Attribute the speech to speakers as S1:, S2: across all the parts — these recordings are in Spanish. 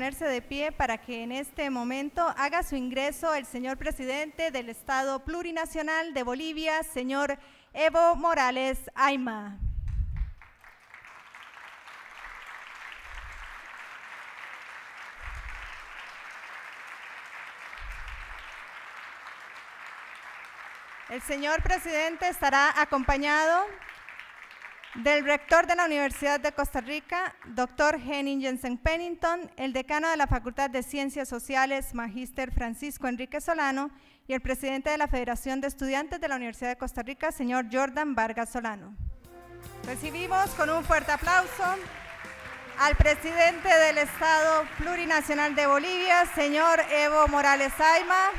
S1: ponerse de pie para que en este momento haga su ingreso el señor presidente del Estado Plurinacional de Bolivia, señor Evo Morales Aima. El señor presidente estará acompañado del rector de la Universidad de Costa Rica, doctor Henning Jensen Pennington, el decano de la Facultad de Ciencias Sociales, magíster Francisco Enrique Solano, y el presidente de la Federación de Estudiantes de la Universidad de Costa Rica, señor Jordan Vargas Solano. Recibimos con un fuerte aplauso al presidente del Estado Plurinacional de Bolivia, señor Evo Morales Aima.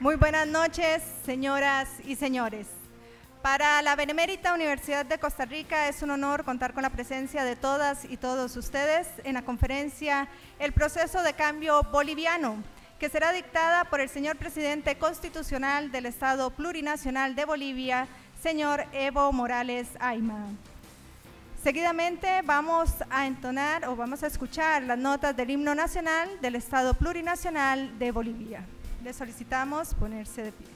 S1: Muy buenas noches, señoras y señores. Para la Benemérita Universidad de Costa Rica es un honor contar con la presencia de todas y todos ustedes en la conferencia El proceso de cambio boliviano, que será dictada por el señor presidente constitucional del Estado Plurinacional de Bolivia, señor Evo Morales Aima. Seguidamente vamos a entonar o vamos a escuchar las notas del himno nacional del Estado Plurinacional de Bolivia. Le solicitamos ponerse de pie.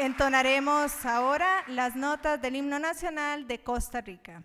S1: Entonaremos ahora las notas del himno nacional de Costa Rica.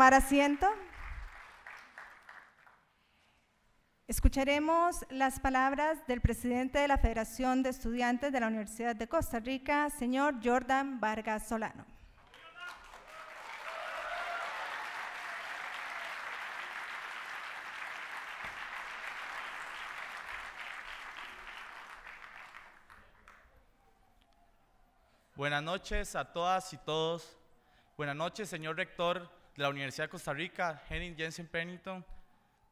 S1: tomar asiento. Escucharemos las palabras del presidente de la Federación de Estudiantes de la Universidad de Costa Rica, señor Jordan Vargas Solano.
S2: Buenas noches a todas y todos. Buenas noches, señor rector de la Universidad de Costa Rica, Henning Jensen Pennington,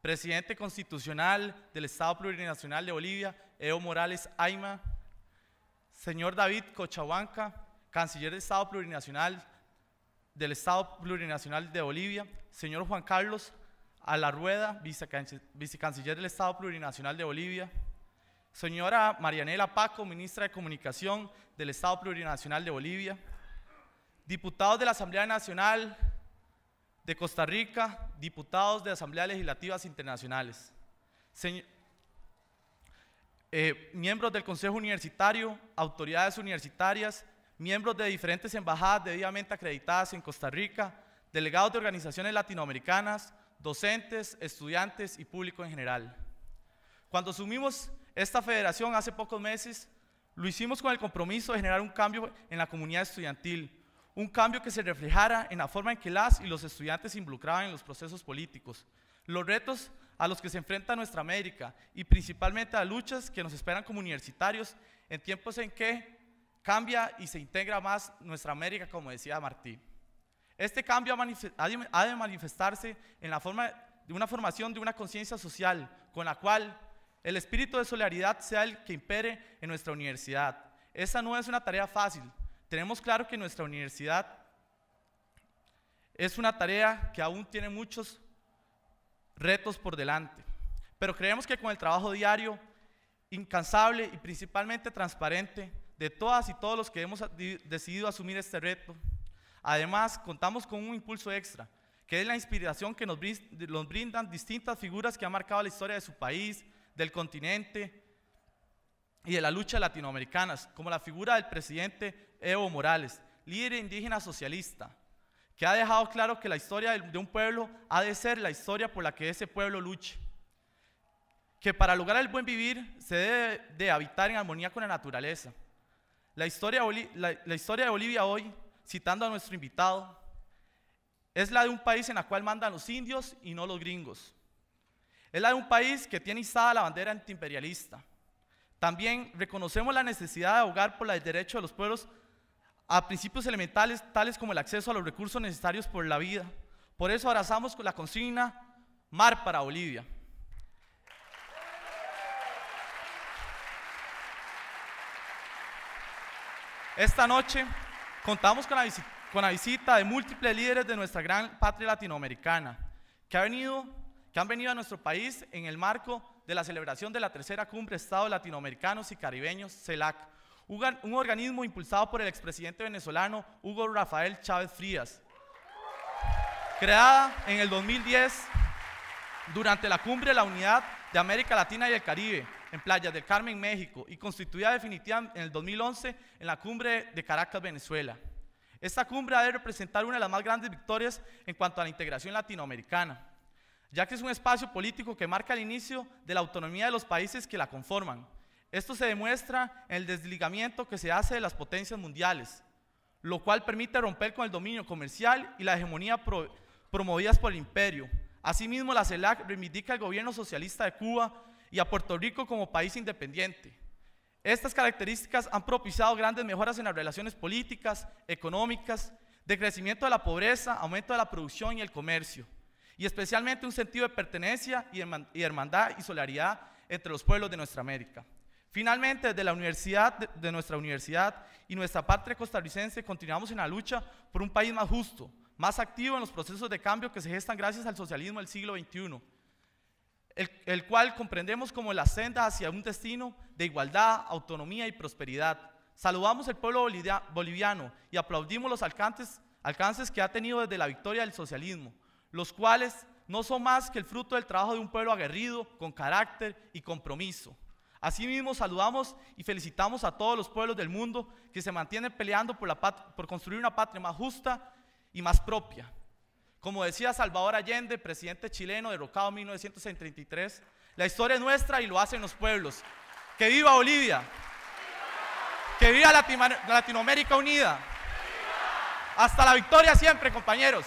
S2: presidente constitucional del Estado Plurinacional de Bolivia, Evo Morales Aima, señor David cochabanca canciller del Estado Plurinacional del Estado Plurinacional de Bolivia, señor Juan Carlos Alarrueda, vicecanciller del Estado Plurinacional de Bolivia, señora Marianela Paco, ministra de Comunicación del Estado Plurinacional de Bolivia, diputados de la Asamblea Nacional, de Costa Rica, diputados de Asambleas Legislativas Internacionales, eh, miembros del Consejo Universitario, autoridades universitarias, miembros de diferentes embajadas debidamente acreditadas en Costa Rica, delegados de organizaciones latinoamericanas, docentes, estudiantes y público en general. Cuando asumimos esta federación hace pocos meses, lo hicimos con el compromiso de generar un cambio en la comunidad estudiantil, un cambio que se reflejara en la forma en que las y los estudiantes se involucraban en los procesos políticos, los retos a los que se enfrenta nuestra América y principalmente a luchas que nos esperan como universitarios en tiempos en que cambia y se integra más nuestra América, como decía Martí. Este cambio ha de manifestarse en la forma de una formación de una conciencia social con la cual el espíritu de solidaridad sea el que impere en nuestra universidad. Esa no es una tarea fácil, tenemos claro que nuestra universidad es una tarea que aún tiene muchos retos por delante, pero creemos que con el trabajo diario, incansable y principalmente transparente de todas y todos los que hemos decidido asumir este reto, además contamos con un impulso extra, que es la inspiración que nos brindan distintas figuras que han marcado la historia de su país, del continente y de la lucha latinoamericanas, como la figura del presidente Evo Morales, líder indígena socialista, que ha dejado claro que la historia de un pueblo ha de ser la historia por la que ese pueblo luche, que para lograr el buen vivir se debe de habitar en armonía con la naturaleza. La historia, de Bolivia hoy, citando a nuestro invitado, es la de un país en la cual mandan los indios y no los gringos. Es la de un país que tiene izada la bandera antiimperialista también reconocemos la necesidad de abogar por el derecho de los pueblos a principios elementales tales como el acceso a los recursos necesarios por la vida. Por eso abrazamos con la consigna Mar para Bolivia. Esta noche contamos con la, visita de múltiples líderes de nuestra gran patria latinoamericana que, que han venido a nuestro país en el marco de la celebración de la tercera cumbre Estados Latinoamericanos y Caribeños, CELAC, un organismo impulsado por el expresidente venezolano Hugo Rafael Chávez Frías. Creada en el 2010 durante la cumbre de la Unidad de América Latina y el Caribe en Playa del Carmen, México, y constituida definitivamente en el 2011 en la cumbre de Caracas, Venezuela. Esta cumbre ha de representar una de las más grandes victorias en cuanto a la integración latinoamericana ya que es un espacio político que marca el inicio de la autonomía de los países que la conforman. Esto se demuestra en el desligamiento que se hace de las potencias mundiales, lo cual permite romper con el dominio comercial y la hegemonía promovidas por el imperio. Asimismo, la CELAC reivindica el gobierno socialista de Cuba y a Puerto Rico como país independiente. Estas características han propiciado grandes mejoras en las relaciones políticas, económicas, decrecimiento de la pobreza, aumento de la producción y el comercio y especialmente un sentido de pertenencia y hermandad y solidaridad entre los pueblos de nuestra América. Finalmente, desde la universidad, de nuestra universidad y nuestra patria costarricense, continuamos en la lucha por un país más justo, más activo en los procesos de cambio que se gestan gracias al socialismo del siglo XXI, el, cual comprendemos como la senda hacia un destino de igualdad, autonomía y prosperidad. Saludamos al pueblo boliviano y aplaudimos los alcances que ha tenido desde la victoria del socialismo, los cuales no son más que el fruto del trabajo de un pueblo aguerrido, con carácter y compromiso. Asimismo, saludamos y felicitamos a todos los pueblos del mundo que se mantienen peleando por, construir una patria más justa y más propia. Como decía Salvador Allende, presidente chileno derrocado en 1933, la historia es nuestra y lo hacen los pueblos. ¡Que viva Bolivia! ¡Que viva Latinoamérica Unida! ¡Hasta la victoria siempre, compañeros!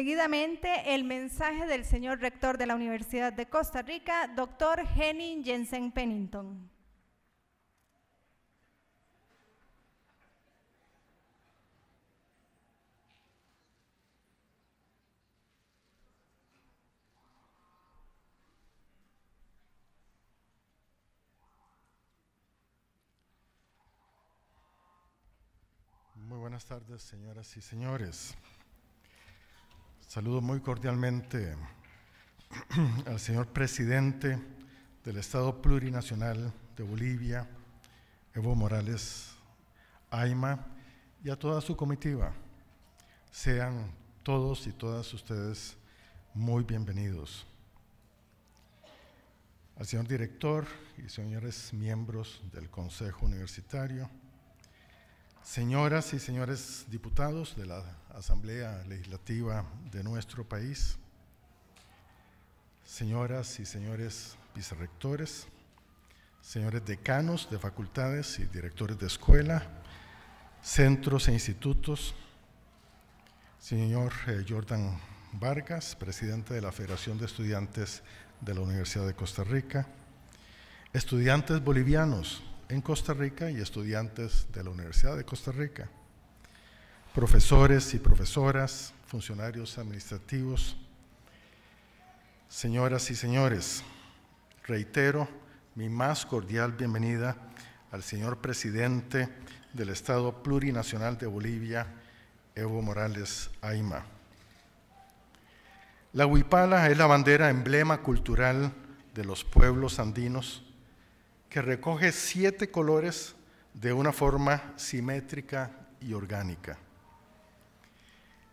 S1: Seguidamente, el mensaje del señor rector de la Universidad de Costa Rica, doctor Henning Jensen Pennington.
S3: Muy buenas tardes, señoras y señores. Saludo muy cordialmente al señor presidente del Estado Plurinacional de Bolivia, Evo Morales Aima, y a toda su comitiva. Sean todos y todas ustedes muy bienvenidos. Al señor director y señores miembros del Consejo Universitario, señoras y señores diputados de la Asamblea Legislativa de nuestro país, señoras y señores vicerrectores, señores decanos de facultades y directores de escuela, centros e institutos, señor eh, Jordan Vargas, presidente de la Federación de Estudiantes de la Universidad de Costa Rica, estudiantes bolivianos, en Costa Rica y estudiantes de la Universidad de Costa Rica, profesores y profesoras, funcionarios administrativos, señoras y señores, reitero mi más cordial bienvenida al señor presidente del Estado Plurinacional de Bolivia, Evo Morales Aima. La huipala es la bandera emblema cultural de los pueblos andinos que recoge siete colores de una forma simétrica y orgánica.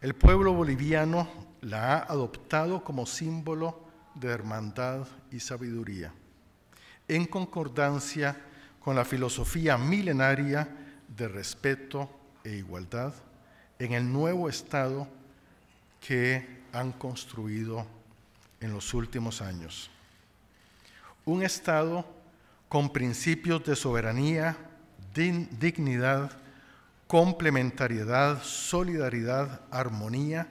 S3: El pueblo boliviano la ha adoptado como símbolo de hermandad y sabiduría, en concordancia con la filosofía milenaria de respeto e igualdad en el nuevo Estado que han construido en los últimos años. Un Estado con principios de soberanía, dignidad, complementariedad, solidaridad, armonía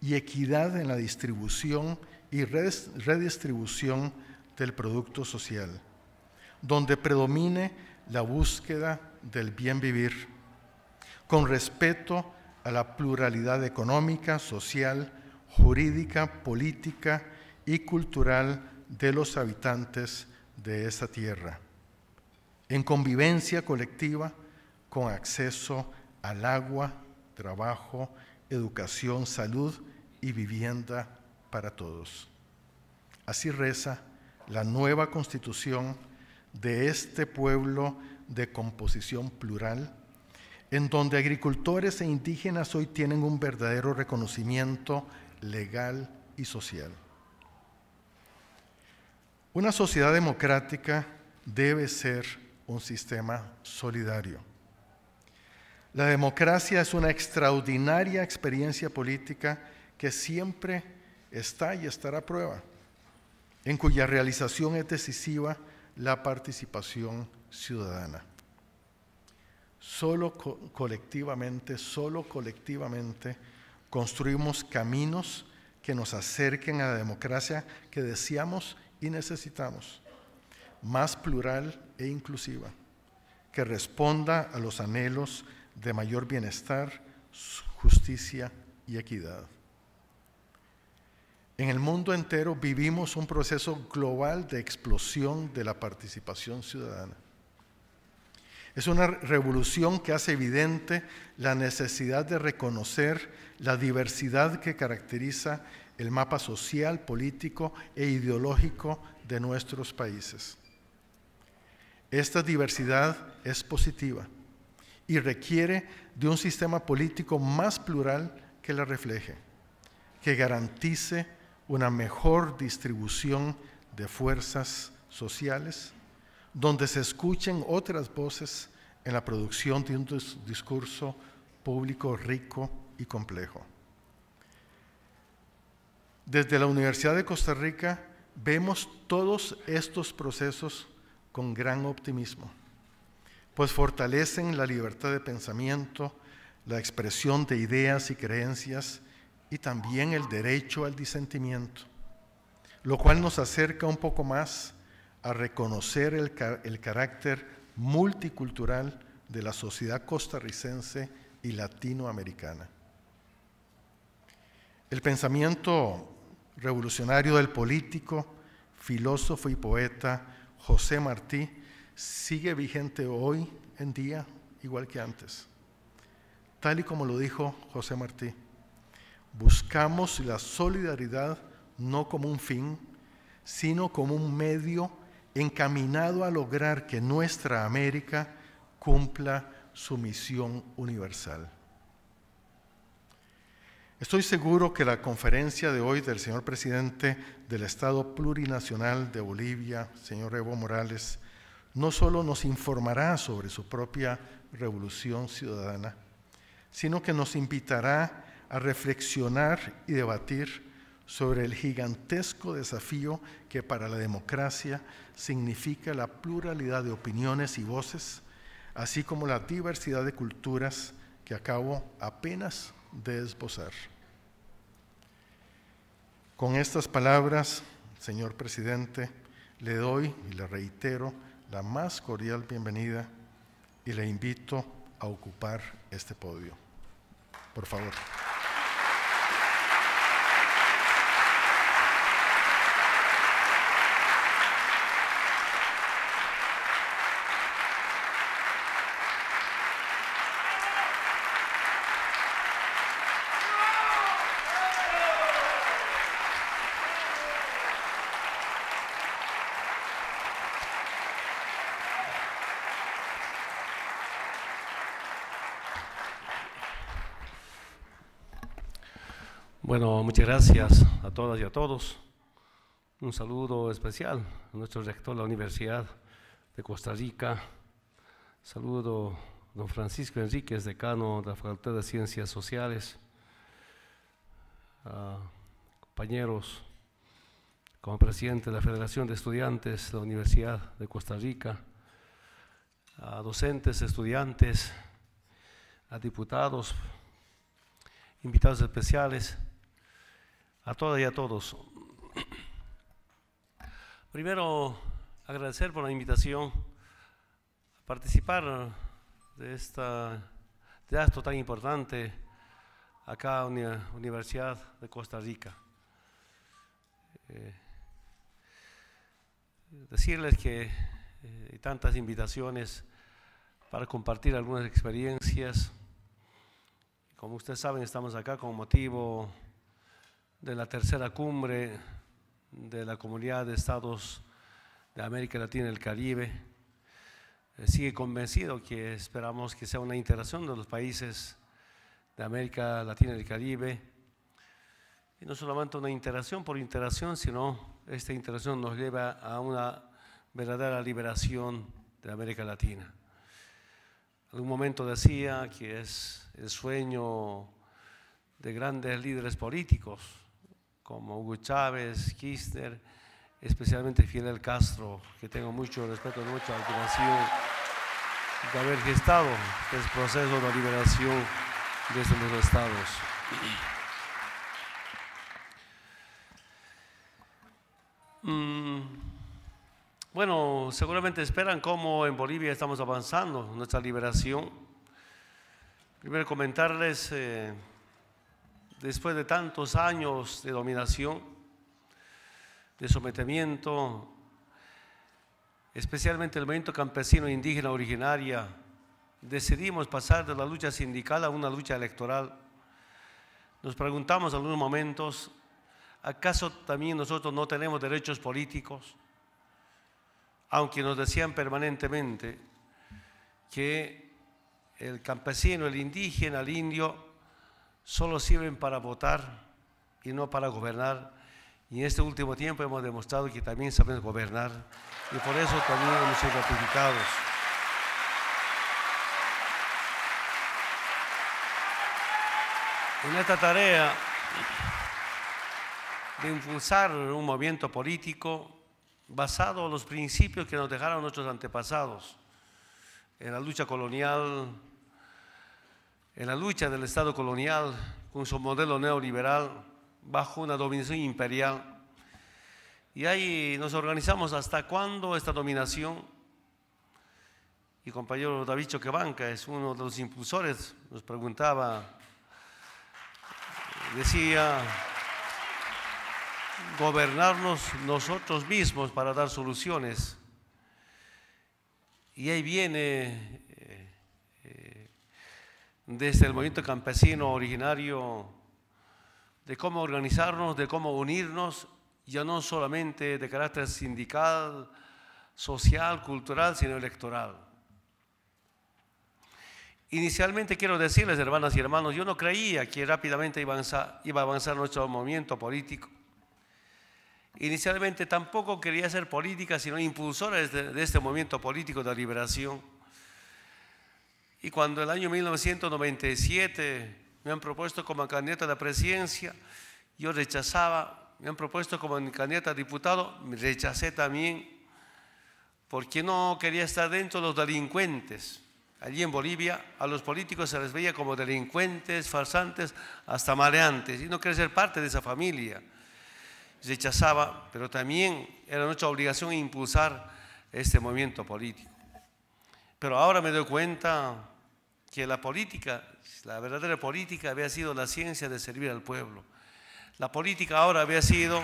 S3: y equidad en la distribución y redistribución del producto social, donde predomine la búsqueda del bien vivir, con respeto a la pluralidad económica, social, jurídica, política y cultural de los habitantes de esa tierra, en convivencia colectiva con acceso al agua, trabajo, educación, salud y vivienda para todos. Así reza la nueva constitución de este pueblo de composición plural, en donde agricultores e indígenas hoy tienen un verdadero reconocimiento legal y social. Una sociedad democrática debe ser un sistema solidario. La democracia es una extraordinaria experiencia política que siempre está y estará a prueba, en cuya realización es decisiva la participación ciudadana. Solo colectivamente, solo colectivamente construimos caminos que nos acerquen a la democracia que deseamos y necesitamos más plural e inclusiva, que responda a los anhelos de mayor bienestar, justicia y equidad. En el mundo entero vivimos un proceso global de explosión de la participación ciudadana. Es una revolución que hace evidente la necesidad de reconocer la diversidad que caracteriza el mapa social, político e ideológico de nuestros países. Esta diversidad es positiva y requiere de un sistema político más plural que la refleje, que garantice una mejor distribución de fuerzas sociales, donde se escuchen otras voces en la producción de un discurso público rico y complejo. Desde la Universidad de Costa Rica vemos todos estos procesos con gran optimismo, pues fortalecen la libertad de pensamiento, la expresión de ideas y creencias y también el derecho al disentimiento, lo cual nos acerca un poco más a reconocer el, carácter multicultural de la sociedad costarricense y latinoamericana. El pensamiento revolucionario del político, filósofo y poeta José Martí, sigue vigente hoy en día igual que antes. Tal y como lo dijo José Martí, buscamos la solidaridad no como un fin, sino como un medio encaminado a lograr que nuestra América cumpla su misión universal. Estoy seguro que la conferencia de hoy del señor presidente del Estado Plurinacional de Bolivia, señor Evo Morales, no solo nos informará sobre su propia revolución ciudadana, sino que nos invitará a reflexionar y debatir sobre el gigantesco desafío que para la democracia significa la pluralidad de opiniones y voces, así como la diversidad de culturas que acabo apenas de esbozar. Con estas palabras, señor presidente, le doy y le reitero la más cordial bienvenida y le invito a ocupar este podio. Por favor.
S4: Bueno, muchas gracias a todas y a todos. Un saludo especial a nuestro rector de la Universidad de Costa Rica. Saludo a don Francisco Enríquez, decano de la Facultad de Ciencias Sociales. A compañeros, como presidente de la Federación de Estudiantes de la Universidad de Costa Rica. A docentes, estudiantes, a diputados, invitados especiales a todas y a todos. Primero, agradecer por la invitación a participar de, este de tan importante acá en la Universidad de Costa Rica. Eh, decirles que eh, hay tantas invitaciones para compartir algunas experiencias. Como ustedes saben, estamos acá con motivo de la tercera cumbre de la Comunidad de Estados de América Latina y el Caribe. Eh, sigue convencido que esperamos que sea una interacción de los países de América Latina y el Caribe. Y no solamente una interacción por interacción, sino esta interacción nos lleva a una verdadera liberación de América Latina. En un momento decía que es el sueño de grandes líderes políticos como Hugo Chávez, Kister, especialmente Fidel Castro, que tengo mucho respeto, mucho al que de haber gestado el este proceso de liberación desde los estados. Mm, bueno, seguramente esperan cómo en Bolivia estamos avanzando nuestra liberación. Primero comentarles... Eh, después de tantos años de dominación, de sometimiento, especialmente el movimiento campesino e indígena originaria, decidimos pasar de la lucha sindical a una lucha electoral. Nos preguntamos en algunos momentos, ¿acaso también nosotros no tenemos derechos políticos? Aunque nos decían permanentemente que el campesino, el indígena, el indio, solo sirven para votar y no para gobernar. Y en este último tiempo hemos demostrado que también sabemos gobernar y por eso también hemos sido ratificados. En esta tarea de impulsar un movimiento político basado en los principios que nos dejaron nuestros antepasados, en la lucha colonial, en la lucha del Estado colonial con su modelo neoliberal bajo una dominación imperial. Y ahí nos organizamos hasta cuándo esta dominación. Y compañero David Choquebanca es uno de los impulsores, nos preguntaba, decía, gobernarnos nosotros mismos para dar soluciones. Y ahí viene desde el movimiento campesino originario, de cómo organizarnos, de cómo unirnos, ya no solamente de carácter sindical, social, cultural, sino electoral. Inicialmente quiero decirles, hermanas y hermanos, yo no creía que rápidamente iba a avanzar, nuestro movimiento político. Inicialmente tampoco quería ser política, sino impulsora de este movimiento político de liberación. Y cuando el año 1997 me han propuesto como candidata a la presidencia, yo rechazaba, me han propuesto como candidato a diputado, rechacé también, porque no quería estar dentro de los delincuentes. Allí en Bolivia a los políticos se les veía como delincuentes, farsantes, hasta maleantes, y no quería ser parte de esa familia. Rechazaba, pero también era nuestra obligación impulsar este movimiento político. Pero ahora me doy cuenta que la política, la verdadera política había sido la ciencia de servir al pueblo. La política ahora había sido,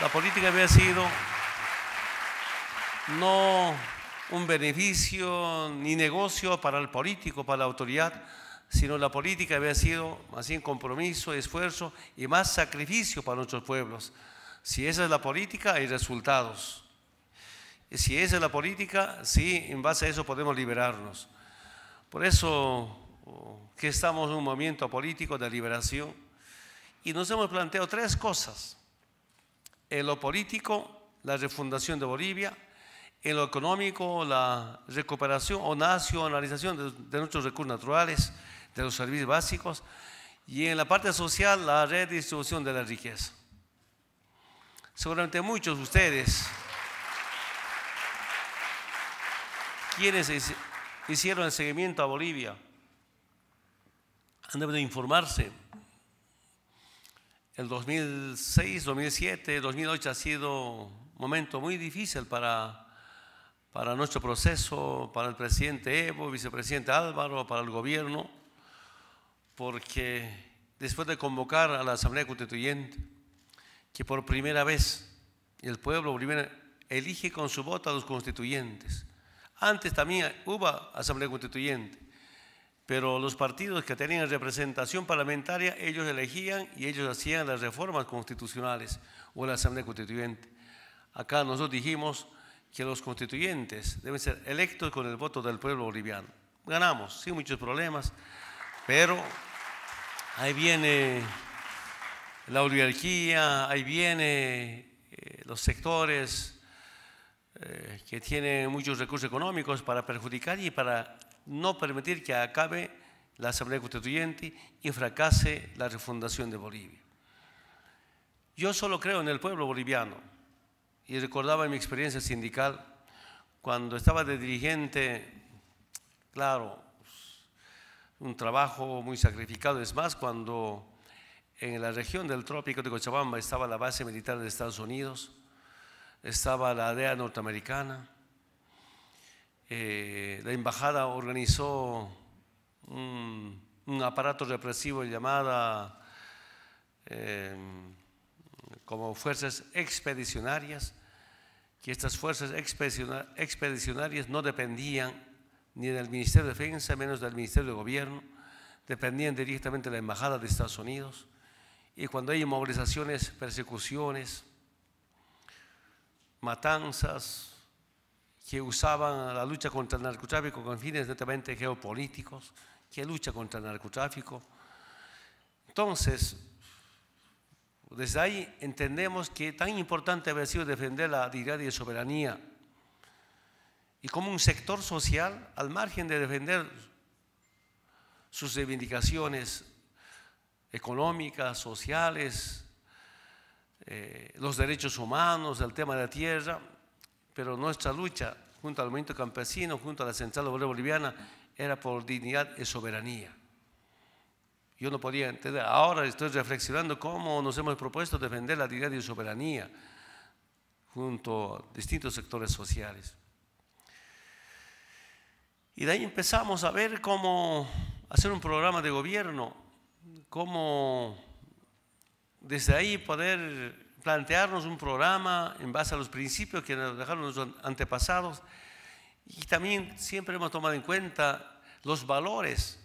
S4: la política había sido no un beneficio ni negocio para el político, para la autoridad, sino la política había sido más bien compromiso, esfuerzo y más sacrificio para nuestros pueblos. Si esa es la política, hay resultados. Si esa es la política, sí, en base a eso podemos liberarnos. Por eso que estamos en un momento político de liberación y nos hemos planteado tres cosas. En lo político, la refundación de Bolivia, en lo económico, la recuperación o nacionalización de, de nuestros recursos naturales, de los servicios básicos, y en la parte social, la redistribución de la riqueza. Seguramente muchos de ustedes... quienes hicieron el seguimiento a Bolivia. Han de informarse. El 2006, 2007, 2008 ha sido un momento muy difícil para, para nuestro proceso, para el presidente Evo, vicepresidente Álvaro, para el gobierno, porque después de convocar a la Asamblea Constituyente, que por primera vez el pueblo elige con su voto a los constituyentes, antes también hubo asamblea constituyente, pero los partidos que tenían representación parlamentaria, ellos elegían y ellos hacían las reformas constitucionales o la asamblea constituyente. Acá nosotros dijimos que los constituyentes deben ser electos con el voto del pueblo boliviano. Ganamos, sin muchos problemas, pero ahí viene la oligarquía, ahí viene eh, los sectores eh, que tiene muchos recursos económicos para perjudicar y para no permitir que acabe la Asamblea Constituyente y fracase la refundación de Bolivia. Yo solo creo en el pueblo boliviano y recordaba mi experiencia sindical cuando estaba de dirigente, claro, un trabajo muy sacrificado. Es más, cuando en la región del trópico de Cochabamba estaba la base militar de Estados Unidos, estaba la DEA norteamericana. Eh, la embajada organizó un, aparato represivo llamada eh, como fuerzas expedicionarias, que estas fuerzas expedicionarias no dependían ni del Ministerio de Defensa, menos del Ministerio de Gobierno, dependían directamente de la Embajada de Estados Unidos. Y cuando hay inmovilizaciones, persecuciones, matanzas que usaban la lucha contra el narcotráfico con fines netamente geopolíticos, que lucha contra el narcotráfico. Entonces, desde ahí entendemos que tan importante había sido defender la dignidad y la soberanía. Y como un sector social, al margen de defender sus reivindicaciones económicas, sociales, eh, los derechos humanos, el tema de la tierra, pero nuestra lucha junto al movimiento campesino, junto a la Central Obrera Boliviana, era por dignidad y soberanía. Yo no podía entender, ahora estoy reflexionando cómo nos hemos propuesto defender la dignidad y soberanía junto a distintos sectores sociales. Y de ahí empezamos a ver cómo hacer un programa de gobierno, cómo desde ahí poder plantearnos un programa en base a los principios que nos dejaron nuestros antepasados y también siempre hemos tomado en cuenta los valores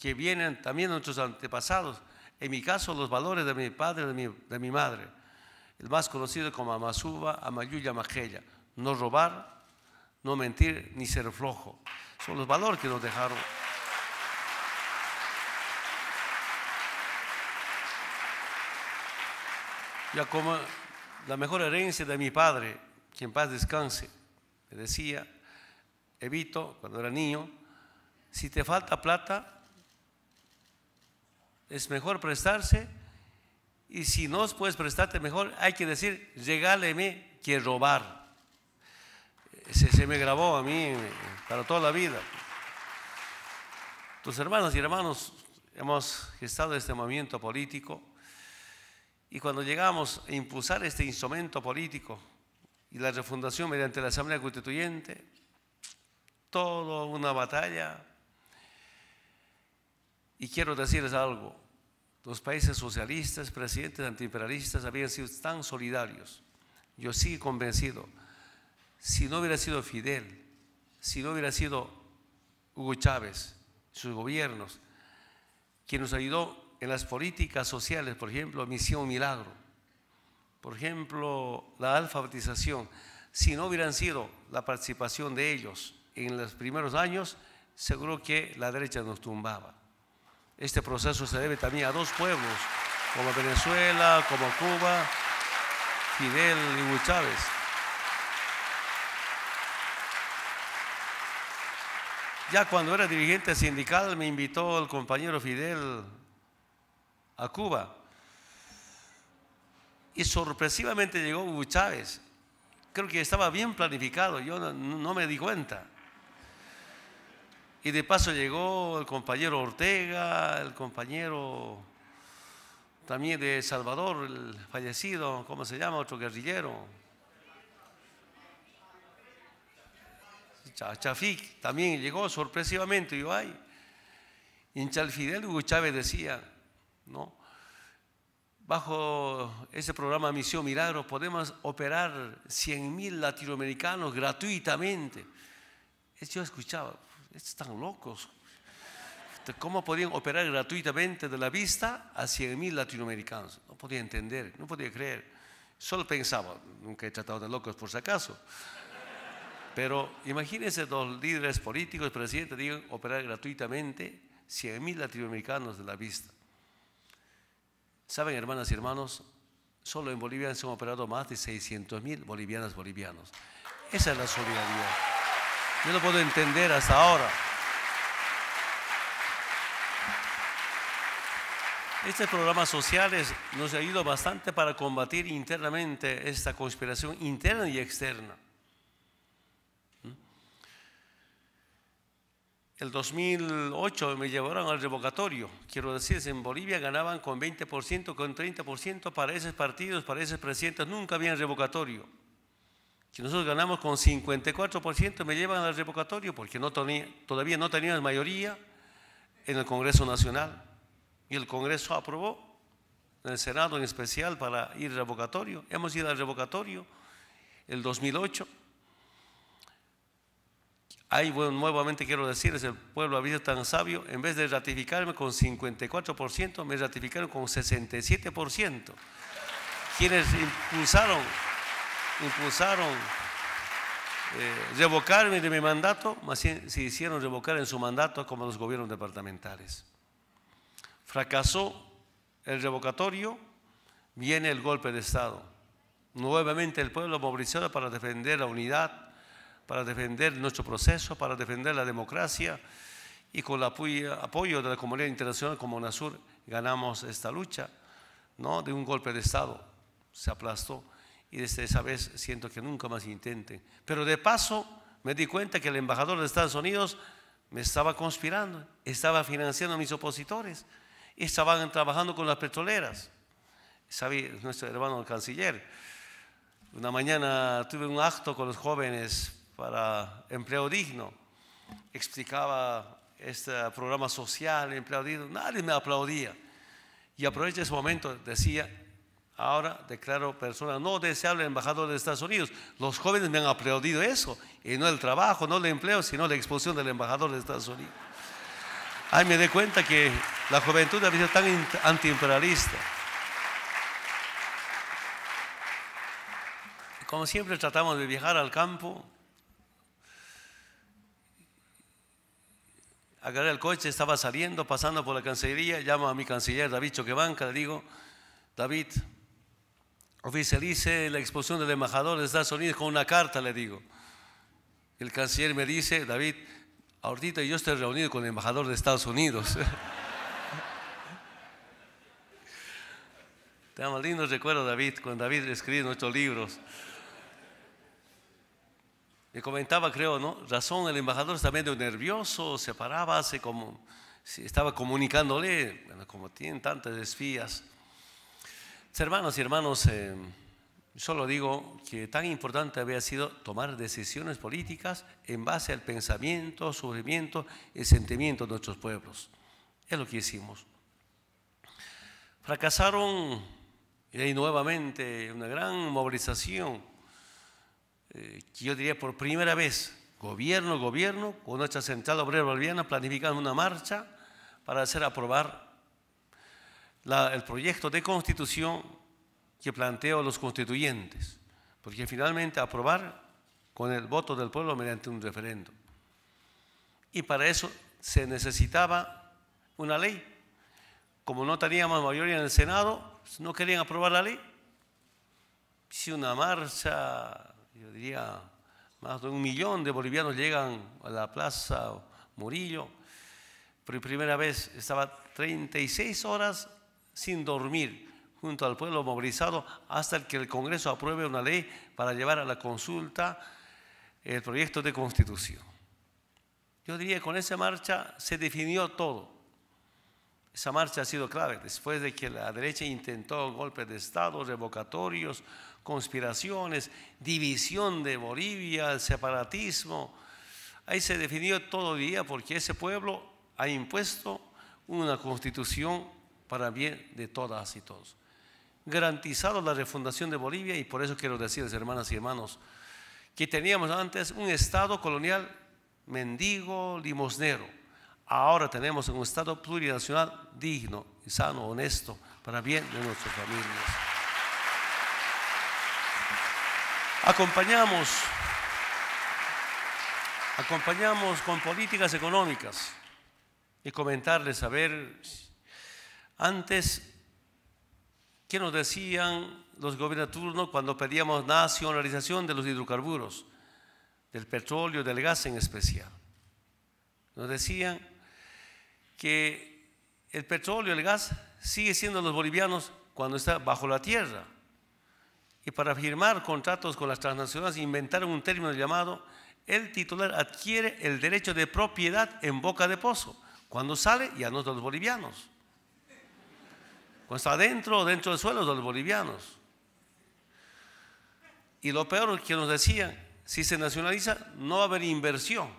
S4: que vienen también de nuestros antepasados, en mi caso los valores de mi padre, de mi, de mi madre, el más conocido como Amasuba, Amayuya, Majella, no robar, no mentir ni ser flojo, son los valores que nos dejaron. Ya como la mejor herencia de mi padre, quien paz descanse, me decía, Evito, cuando era niño, si te falta plata, es mejor prestarse y si no puedes prestarte mejor, hay que decir, regáleme que robar. Se, se me grabó a mí eh, para toda la vida. Tus hermanas y hermanos, hemos gestado este movimiento político y cuando llegamos a impulsar este instrumento político y la refundación mediante la Asamblea Constituyente, toda una batalla. Y quiero decirles algo, los países socialistas, presidentes antiimperialistas habían sido tan solidarios. Yo sigo convencido, si no hubiera sido Fidel, si no hubiera sido Hugo Chávez, sus gobiernos, quien nos ayudó en las políticas sociales, por ejemplo, Misión Milagro, por ejemplo, la alfabetización, si no hubieran sido la participación de ellos en los primeros años, seguro que la derecha nos tumbaba. Este proceso se debe también a dos pueblos, como Venezuela, como Cuba, Fidel y Hugo Chávez. Ya cuando era dirigente sindical me invitó el compañero Fidel a Cuba. Y sorpresivamente llegó Hugo Chávez. Creo que estaba bien planificado, yo no, me di cuenta. Y de paso llegó el compañero Ortega, el compañero también de Salvador, el fallecido, ¿cómo se llama? Otro guerrillero. Chafik también llegó sorpresivamente, yo ay. Y en Chalfidel Hugo Chávez decía, ¿no? Bajo ese programa Misión Milagro podemos operar 100.000 latinoamericanos gratuitamente. Yo escuchaba, están locos. ¿Cómo podían operar gratuitamente de la vista a 100.000 latinoamericanos? No podía entender, no podía creer. Solo pensaba, nunca he tratado de locos por si acaso. Pero imagínense dos líderes políticos, presidentes, digan operar gratuitamente 100.000 latinoamericanos de la vista. Saben, hermanas y hermanos, solo en Bolivia se han operado más de 600 mil bolivianas bolivianos. Esa es la solidaridad. Yo lo puedo entender hasta ahora. Estos programas sociales nos ha ayudado bastante para combatir internamente esta conspiración interna y externa. El 2008 me llevaron al revocatorio. Quiero decir, en Bolivia ganaban con 20%, con 30% para esos partidos, para esos presidentes. Nunca había revocatorio. Si nosotros ganamos con 54%, me llevan al revocatorio porque todavía no tenían mayoría en el Congreso Nacional. Y el Congreso aprobó, en el Senado en especial, para ir revocatorio. Hemos ido al revocatorio el 2008. Ahí nuevamente quiero decirles, el pueblo ha sido tan sabio, en vez de ratificarme con 54%, me ratificaron con 67%. Quienes impulsaron, impulsaron eh, revocarme de mi mandato, más se hicieron revocar en su mandato como los gobiernos departamentales. Fracasó el revocatorio, viene el golpe de Estado. Nuevamente el pueblo movilizado para defender la unidad, para defender nuestro proceso, para defender la democracia y con el apoyo, de la comunidad internacional como UNASUR ganamos esta lucha, ¿no? De un golpe de Estado se aplastó y desde esa vez siento que nunca más intenten. Pero de paso me di cuenta que el embajador de Estados Unidos me estaba conspirando, estaba financiando a mis opositores, estaban trabajando con las petroleras. Sabía nuestro hermano el canciller. Una mañana tuve un acto con los jóvenes para empleo digno. Explicaba este programa social, empleo digno, nadie me aplaudía. Y aproveché ese momento, decía, ahora declaro persona no deseable embajador de Estados Unidos. Los jóvenes me han aplaudido eso, y no el trabajo, no el empleo, sino la expulsión del embajador de Estados Unidos. Ay, me di cuenta que la juventud había sido tan antiimperialista. Como siempre tratamos de viajar al campo, agarré el coche, estaba saliendo, pasando por la Cancillería, llamo a mi canciller David Choquebanca, le digo, David, oficialice la exposición del embajador de Estados Unidos con una carta, le digo. El canciller me dice, David, ahorita yo estoy reunido con el embajador de Estados Unidos. Tenemos lindos recuerdos, David, cuando David escribe nuestros libros le comentaba, creo, ¿no? Razón, el embajador está medio nervioso, se paraba, como, estaba comunicándole, como tienen tantas desfías. Hermanos y hermanos, eh, solo digo que tan importante había sido tomar decisiones políticas en base al pensamiento, sufrimiento y sentimiento de nuestros pueblos. Es lo que hicimos. Fracasaron y ahí nuevamente una gran movilización que eh, yo diría por primera vez, gobierno, gobierno, con nuestra central obrera boliviana planificando una marcha para hacer aprobar el proyecto de constitución que planteó los constituyentes, porque finalmente aprobar con el voto del pueblo mediante un referéndum. Y para eso se necesitaba una ley. Como no teníamos mayoría en el Senado, no querían aprobar la ley. Si una marcha yo diría, más de un millón de bolivianos llegan a la Plaza Murillo. Por primera vez estaba 36 horas sin dormir junto al pueblo movilizado hasta que el Congreso apruebe una ley para llevar a la consulta el proyecto de constitución. Yo diría que con esa marcha se definió todo. Esa marcha ha sido clave después de que la derecha intentó golpes de Estado, revocatorios, conspiraciones, división de Bolivia, separatismo. Ahí se definió todo día porque ese pueblo ha impuesto una constitución para bien de todas y todos. garantizado la refundación de Bolivia y por eso quiero decirles, hermanas y hermanos, que teníamos antes un Estado colonial mendigo, limosnero. Ahora tenemos un Estado plurinacional digno, sano, honesto, para bien de nuestras familias. Acompañamos, acompañamos con políticas económicas y comentarles, a ver, antes, ¿qué nos decían los gobiernos cuando pedíamos nacionalización de los hidrocarburos, del petróleo, del gas en especial? Nos decían que el petróleo, el gas, sigue siendo los bolivianos cuando está bajo la tierra y para firmar contratos con las transnacionales e inventaron un término llamado el titular adquiere el derecho de propiedad en boca de pozo. Cuando sale, ya no es los bolivianos. Cuando está adentro, dentro del suelo, de los bolivianos. Y lo peor que nos decían, si se nacionaliza, no va a haber inversión.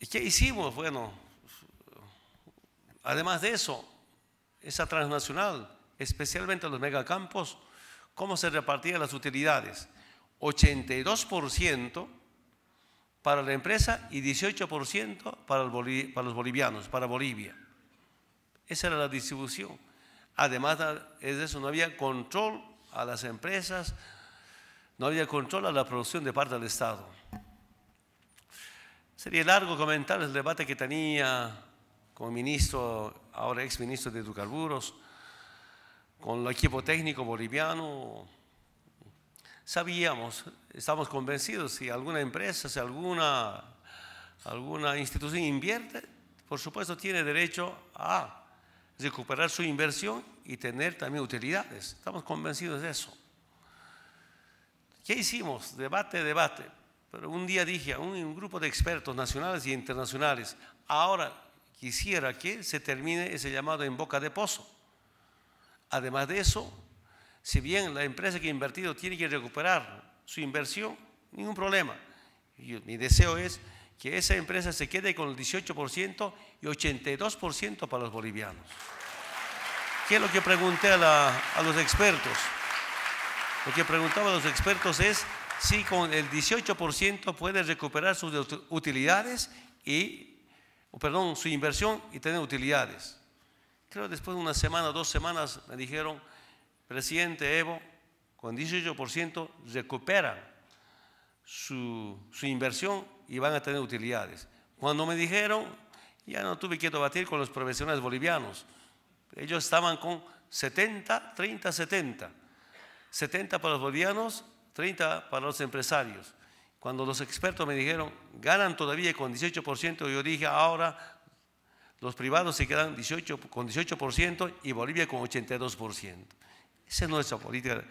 S4: ¿Y qué hicimos? Bueno, además de eso, esa transnacional especialmente los megacampos, cómo se repartían las utilidades. 82% para la empresa y 18% para, los bolivianos, para Bolivia. Esa era la distribución. Además de eso, no había control a las empresas, no había control a la producción de parte del Estado. Sería largo comentar el debate que tenía como ministro, ahora ex ministro de Hidrocarburos, con el equipo técnico boliviano, sabíamos, estamos convencidos, si alguna empresa, si alguna, alguna institución invierte, por supuesto tiene derecho a recuperar su inversión y tener también utilidades. Estamos convencidos de eso. ¿Qué hicimos? Debate, debate. Pero un día dije a un, grupo de expertos nacionales e internacionales, ahora quisiera que se termine ese llamado en boca de pozo Además de eso, si bien la empresa que ha invertido tiene que recuperar su inversión, ningún problema. mi deseo es que esa empresa se quede con el 18% y 82% para los bolivianos. ¿Qué es lo que pregunté a, a, los expertos? Lo que preguntaba a los expertos es si con el 18% puede recuperar sus utilidades y, perdón, su inversión y tener utilidades creo después de una semana, dos semanas, me dijeron, presidente Evo, con 18% recuperan su, su inversión y van a tener utilidades. Cuando me dijeron, ya no tuve que debatir con los profesionales bolivianos. Ellos estaban con 70, 30, 70. 70 para los bolivianos, 30 para los empresarios. Cuando los expertos me dijeron, ganan todavía con 18%, yo dije, ahora los privados se quedan 18, con 18% y Bolivia con 82%. Esa es nuestra política,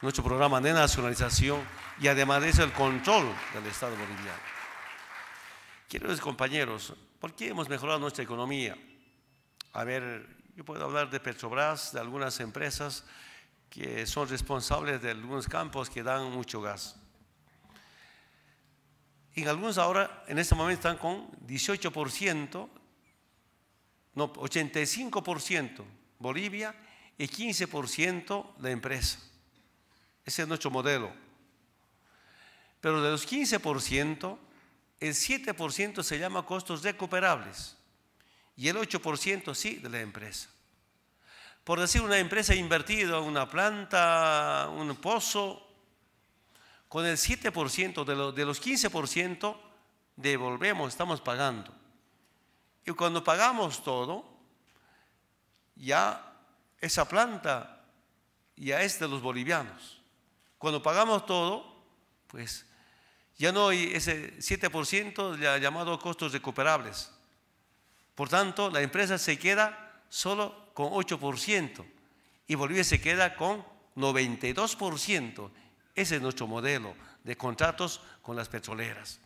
S4: nuestro programa de nacionalización y además de eso el control del Estado boliviano. Queridos compañeros, ¿por qué hemos mejorado nuestra economía? A ver, yo puedo hablar de Petrobras, de algunas empresas que son responsables de algunos campos que dan mucho gas. En algunos ahora, en este momento, están con 18% 85% Bolivia y 15% la empresa. Ese es nuestro modelo. Pero de los 15%, el 7% se llama costos recuperables y el 8% sí de la empresa. Por decir, una empresa invertida, en una planta, un pozo, con el 7% de los 15% devolvemos, estamos pagando. Y cuando pagamos todo, ya esa planta ya es de los bolivianos. Cuando pagamos todo, pues ya no hay ese 7% llamado costos recuperables. Por tanto, la empresa se queda solo con 8% y Bolivia se queda con 92%. Ese es nuestro modelo de contratos con las petroleras.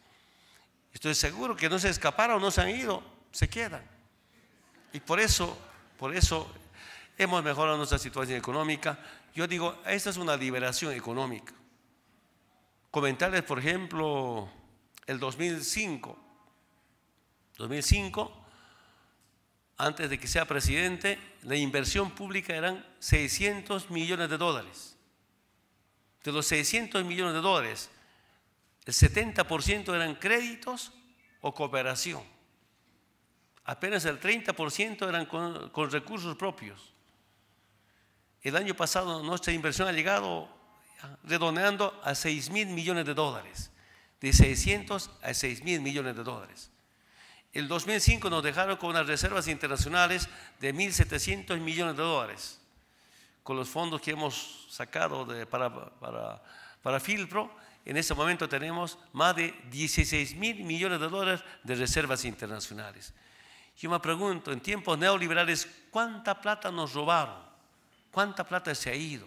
S4: Estoy seguro que no se escaparon, no se han ido se quedan. Y por eso, por eso hemos mejorado nuestra situación económica. Yo digo, esta es una liberación económica. Comentarles, por ejemplo, el 2005. 2005, antes de que sea presidente, la inversión pública eran 600 millones de dólares. De los 600 millones de dólares, el 70% eran créditos o cooperación apenas el 30% eran con, recursos propios. El año pasado nuestra inversión ha llegado redondeando a 6 mil millones de dólares, de 600 a 6 mil millones de dólares. El 2005 nos dejaron con unas reservas internacionales de 1.700 millones de dólares. Con los fondos que hemos sacado para, para, para Filpro, en este momento tenemos más de 16 mil millones de dólares de reservas internacionales. Yo me pregunto, en tiempos neoliberales, ¿cuánta plata nos robaron? ¿Cuánta plata se ha ido?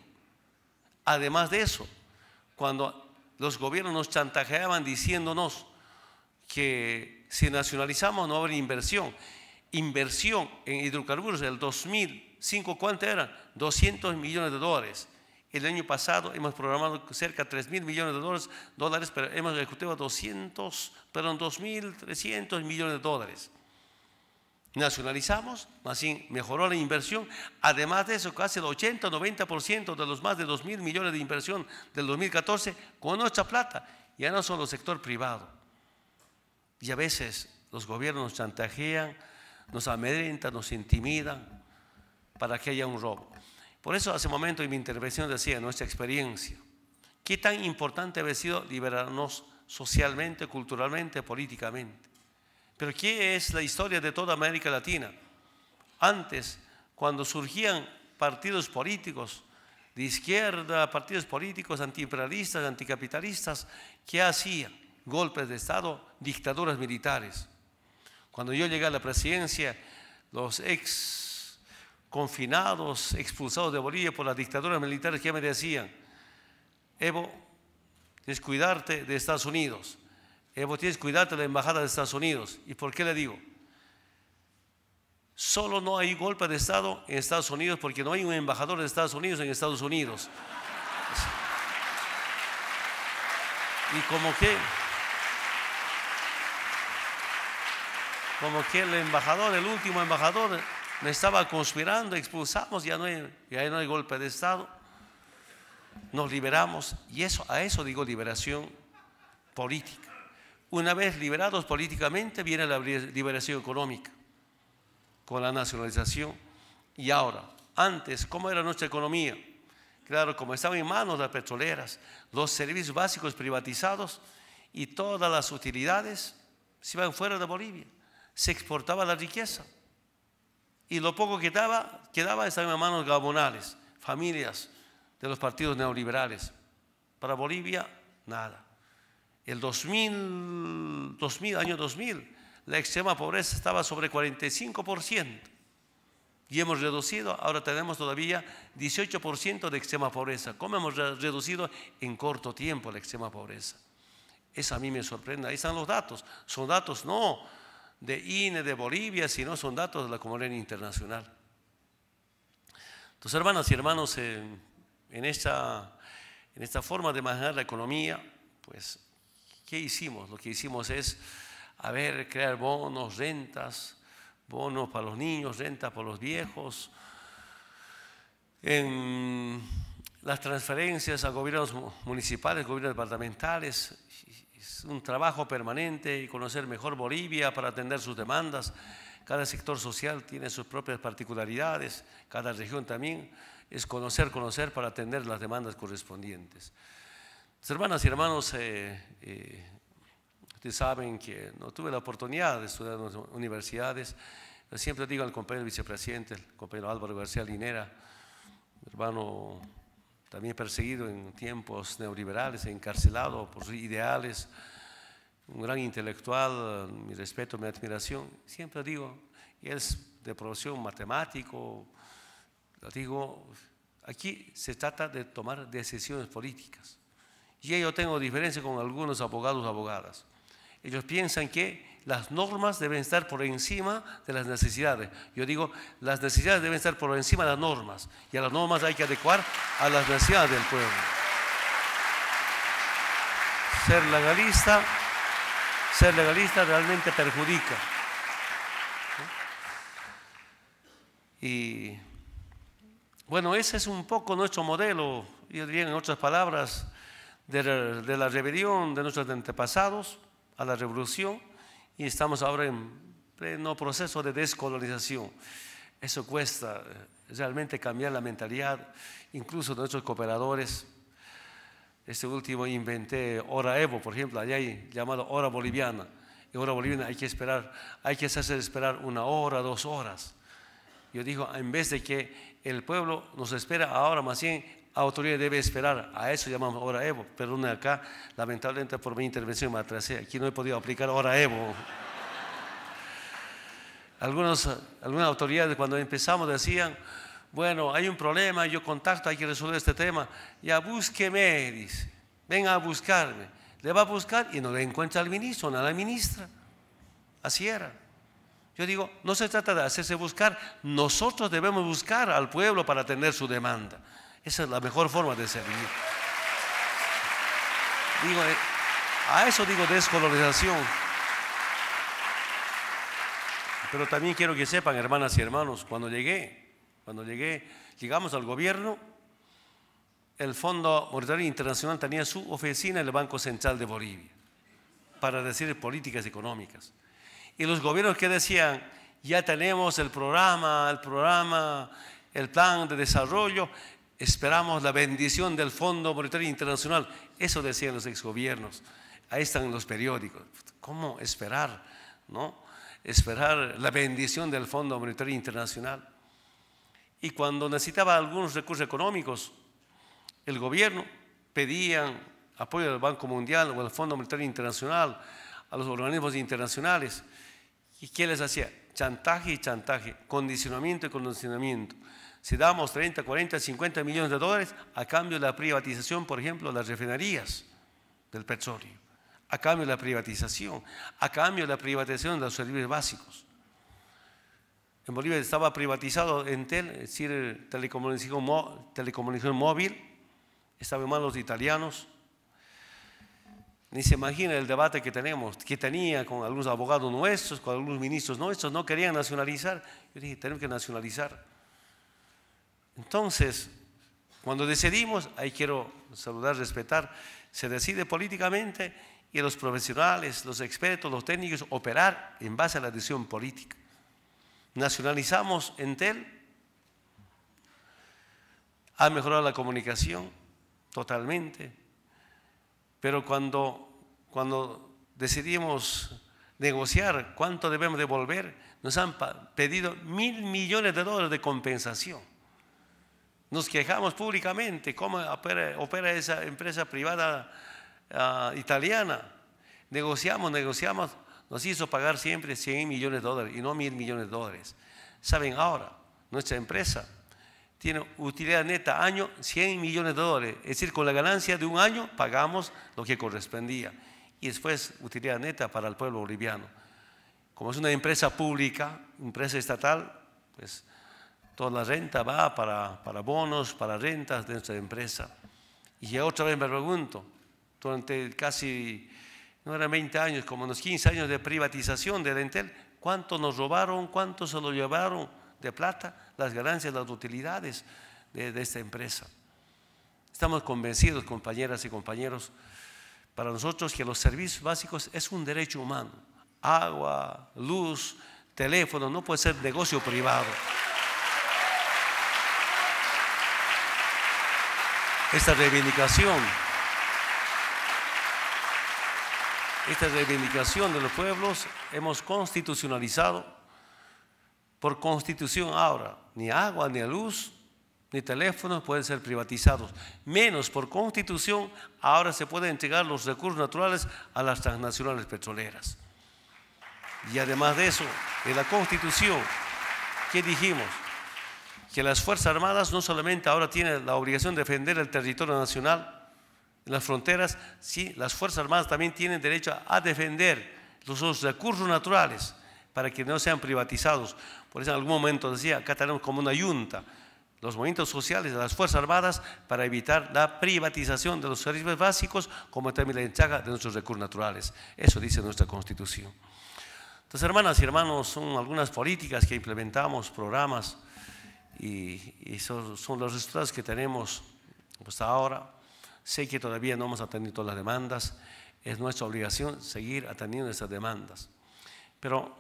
S4: Además de eso, cuando los gobiernos nos chantajeaban diciéndonos que si nacionalizamos no habrá inversión. Inversión en hidrocarburos del 2005, ¿cuánto era? 200 millones de dólares. El año pasado hemos programado cerca de 3 mil millones de dólares, dólares, pero hemos ejecutado 200, perdón, 2.300 millones de dólares. Nacionalizamos, así mejoró la inversión. Además de eso, casi el 80-90% de los más de 2 mil millones de inversión del 2014 con nuestra plata, ya no solo sector privado. Y a veces los gobiernos chantajean, nos amedrentan, nos intimidan para que haya un robo. Por eso hace un momento en mi intervención decía nuestra experiencia. ¿Qué tan importante ha sido liberarnos socialmente, culturalmente, políticamente? Pero ¿qué es la historia de toda América Latina? Antes, cuando surgían partidos políticos de izquierda, partidos políticos antiimperialistas, anticapitalistas, ¿qué hacían? Golpes de Estado, dictaduras militares. Cuando yo llegué a la presidencia, los ex confinados, expulsados de Bolivia por las dictaduras militares, ¿qué me decían? Evo, descuidarte de Estados Unidos eh, vos tienes que cuidarte de la embajada de Estados Unidos. ¿Y por qué le digo? Solo no hay golpe de Estado en Estados Unidos porque no hay un embajador de Estados Unidos en Estados Unidos. Y como que, como que el embajador, el último embajador, me estaba conspirando, expulsamos, ya no hay, ya no hay golpe de Estado, nos liberamos. Y eso, a eso digo liberación política. Una vez liberados políticamente viene la liberación económica con la nacionalización. Y ahora, antes, ¿cómo era nuestra economía? Claro, como estaban en manos las petroleras, los servicios básicos privatizados y todas las utilidades se iban fuera de Bolivia. Se exportaba la riqueza. Y lo poco que daba, quedaba estaba en manos gabonales, familias de los partidos neoliberales. Para Bolivia, nada el 2000, año 2000, la extrema pobreza estaba sobre 45% y hemos reducido, ahora tenemos todavía 18% de extrema pobreza. ¿Cómo hemos reducido en corto tiempo la extrema pobreza? Eso a mí me sorprende. Ahí están los datos. Son datos no de INE, de Bolivia, sino son datos de la comunidad internacional. Entonces, hermanas y hermanos, en esta, en esta forma de manejar la economía, pues ¿Qué hicimos? Lo que hicimos es, a ver, crear bonos, rentas, bonos para los niños, rentas para los viejos. En las transferencias a gobiernos municipales, gobiernos departamentales, es un trabajo permanente y conocer mejor Bolivia para atender sus demandas. Cada sector social tiene sus propias particularidades, cada región también es conocer, conocer para atender las demandas correspondientes hermanas y hermanos, eh, eh, ustedes saben que no tuve la oportunidad de estudiar en las universidades. Siempre digo al compañero vicepresidente, el compañero Álvaro García Linera, hermano también perseguido en tiempos neoliberales, encarcelado por sus ideales, un gran intelectual, mi respeto, mi admiración. Siempre digo, es de profesión matemático, digo, aquí se trata de tomar decisiones políticas. Y yo tengo diferencia con algunos abogados y abogadas. Ellos piensan que las normas deben estar por encima de las necesidades. Yo digo, las necesidades deben estar por encima de las normas. Y a las normas hay que adecuar a las necesidades del pueblo. Ser legalista, ser legalista realmente perjudica. Y bueno, ese es un poco nuestro modelo, yo diría en otras palabras, de la, rebelión de nuestros antepasados a la revolución y estamos ahora en pleno proceso de descolonización. Eso cuesta eh, realmente cambiar la mentalidad, incluso de nuestros cooperadores. Este último inventé Hora Evo, por ejemplo, allá hay llamado Hora Boliviana. Y Hora Boliviana hay que esperar, hay que hacerse esperar una hora, dos horas. Yo digo, en vez de que el pueblo nos espera ahora, más bien autoridad debe esperar. A eso llamamos hora Evo. perdón acá, lamentablemente por mi intervención me atrasé. Aquí no he podido aplicar hora Evo. Algunos, algunas autoridades cuando empezamos decían, bueno, hay un problema, yo contacto, hay que resolver este tema. Ya búsqueme, dice, venga a buscarme. Le va a buscar y no le encuentra al ministro, no a la ministra. Así era. Yo digo, no se trata de hacerse buscar, nosotros debemos buscar al pueblo para tener su demanda. Esa es la mejor forma de servir. Digo, eh, a eso digo descolonización. Pero también quiero que sepan, hermanas y hermanos, cuando llegué, cuando llegué, llegamos al gobierno, el Fondo Monetario Internacional tenía su oficina en el Banco Central de Bolivia para decir políticas económicas. Y los gobiernos que decían, ya tenemos el programa, el programa, el plan de desarrollo, esperamos la bendición del Fondo Monetario Internacional. Eso decían los exgobiernos. Ahí están los periódicos. ¿Cómo esperar, no? Esperar la bendición del Fondo Monetario Internacional. Y cuando necesitaba algunos recursos económicos, el gobierno pedía apoyo del Banco Mundial o del Fondo Monetario Internacional, a los organismos internacionales. ¿Y qué les hacía? Chantaje y chantaje, condicionamiento y condicionamiento. Si damos 30, 40, 50 millones de dólares a cambio de la privatización, por ejemplo, las refinerías del petróleo, a cambio de la privatización, a cambio de la privatización de los servicios básicos. En Bolivia estaba privatizado Entel, es decir, telecomunicación, móvil, estaba en manos de italianos, ni se imagina el debate que tenemos, que tenía con algunos abogados nuestros, con algunos ministros nuestros, no querían nacionalizar. Yo dije, tenemos que nacionalizar. Entonces, cuando decidimos, ahí quiero saludar, respetar, se decide políticamente y los profesionales, los expertos, los técnicos operar en base a la decisión política. Nacionalizamos Entel, ha mejorado la comunicación totalmente, pero cuando, cuando decidimos negociar cuánto debemos devolver, nos han pedido mil millones de dólares de compensación nos quejamos públicamente cómo opera, esa empresa privada ah, italiana. Negociamos, negociamos, nos hizo pagar siempre 100 millones de dólares y no mil millones de dólares. Saben ahora, nuestra empresa tiene utilidad neta año 100 millones de dólares, es decir, con la ganancia de un año pagamos lo que correspondía y después utilidad neta para el pueblo boliviano. Como es una empresa pública, empresa estatal, pues Toda la renta va para, bonos, para rentas de nuestra empresa. Y otra vez me pregunto, durante casi, no eran 20 años, como unos 15 años de privatización de Dentel, ¿cuánto nos robaron? ¿Cuánto se lo llevaron de plata? Las ganancias, las utilidades de, de esta empresa. Estamos convencidos, compañeras y compañeros, para nosotros que los servicios básicos es un derecho humano. Agua, luz, teléfono, no puede ser negocio privado. esta reivindicación. Esta reivindicación de los pueblos hemos constitucionalizado por constitución ahora. Ni agua, ni luz, ni teléfonos pueden ser privatizados. Menos por constitución ahora se pueden entregar los recursos naturales a las transnacionales petroleras. Y además de eso, en la constitución, ¿qué dijimos? que las Fuerzas Armadas no solamente ahora tienen la obligación de defender el territorio nacional, las fronteras, sí, las Fuerzas Armadas también tienen derecho a defender los recursos naturales para que no sean privatizados. Por eso en algún momento decía, acá tenemos como una yunta, los movimientos sociales de las Fuerzas Armadas para evitar la privatización de los servicios básicos como también la enchaga de nuestros recursos naturales. Eso dice nuestra Constitución. Entonces, hermanas y hermanos, son algunas políticas que implementamos, programas, y, esos son los resultados que tenemos hasta pues, ahora. Sé que todavía no hemos atendido todas las demandas, es nuestra obligación seguir atendiendo esas demandas. Pero,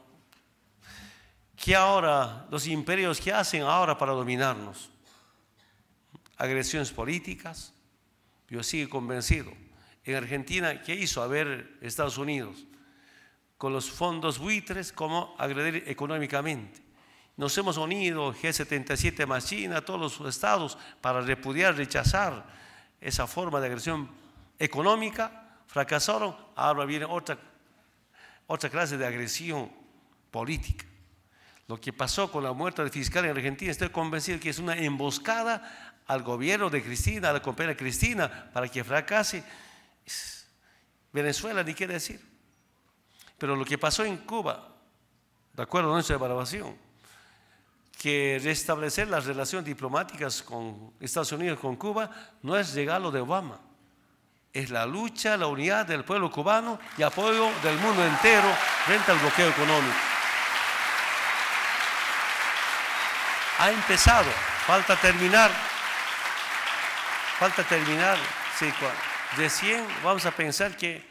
S4: ¿qué ahora, los imperios, qué hacen ahora para dominarnos? Agresiones políticas, yo sigo convencido. En Argentina, ¿qué hizo? A ver, Estados Unidos, con los fondos buitres, cómo agredir económicamente nos hemos unido, G77 más China, todos los estados, para repudiar, rechazar esa forma de agresión económica. Fracasaron, ahora viene otra, otra clase de agresión política. Lo que pasó con la muerte del fiscal en Argentina, estoy convencido que es una emboscada al gobierno de Cristina, a la compañera Cristina, para que fracase. Venezuela, ni qué decir. Pero lo que pasó en Cuba, de acuerdo a nuestra evaluación, que restablecer las relaciones diplomáticas con Estados Unidos, con Cuba, no es regalo de Obama. Es la lucha, la unidad del pueblo cubano y apoyo del mundo entero frente al bloqueo económico. Ha empezado, falta terminar, falta terminar. Sí, recién vamos a pensar que,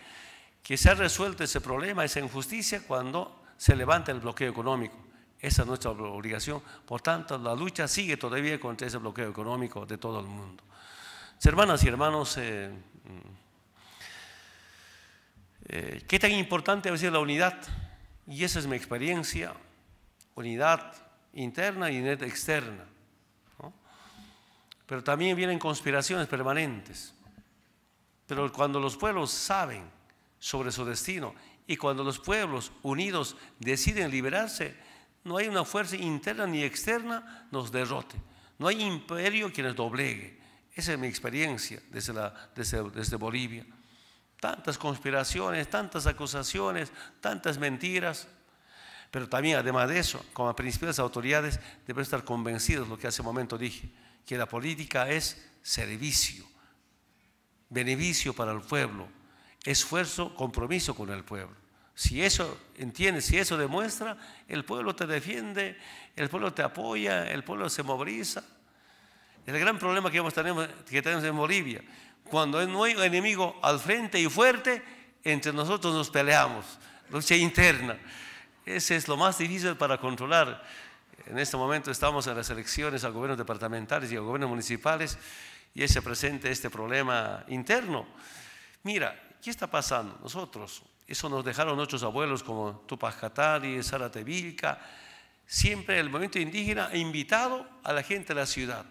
S4: que se ha resuelto ese problema, esa injusticia, cuando se levanta el bloqueo económico. Esa es nuestra obligación. Por tanto, la lucha sigue todavía contra ese bloqueo económico de todo el mundo. Hermanas y hermanos, eh, mm, eh, ¿qué tan importante es la unidad? Y esa es mi experiencia, unidad interna y unidad externa. Pero también vienen conspiraciones permanentes. Pero cuando los pueblos saben sobre su destino y cuando los pueblos unidos deciden liberarse, no hay una fuerza interna ni externa nos derrote. No hay imperio que nos doblegue. Esa es mi experiencia desde, Bolivia. Tantas conspiraciones, tantas acusaciones, tantas mentiras. Pero también, además de eso, como principales autoridades, deben estar convencidos de lo que hace un momento dije, que la política es servicio, beneficio para el pueblo, esfuerzo, compromiso con el pueblo. Si eso entiende, si eso demuestra, el pueblo te defiende, el pueblo te apoya, el pueblo se moviliza. El gran problema que tenemos, en Bolivia, cuando no hay un enemigo al frente y fuerte, entre nosotros nos peleamos, lucha interna. Ese es lo más difícil para controlar. En este momento estamos en las elecciones a gobiernos departamentales y a gobiernos municipales y se presente este problema interno. Mira, ¿qué está pasando? Nosotros, eso nos dejaron nuestros abuelos como Tupac Katari, Sara Siempre el movimiento indígena ha invitado a la gente de la ciudad.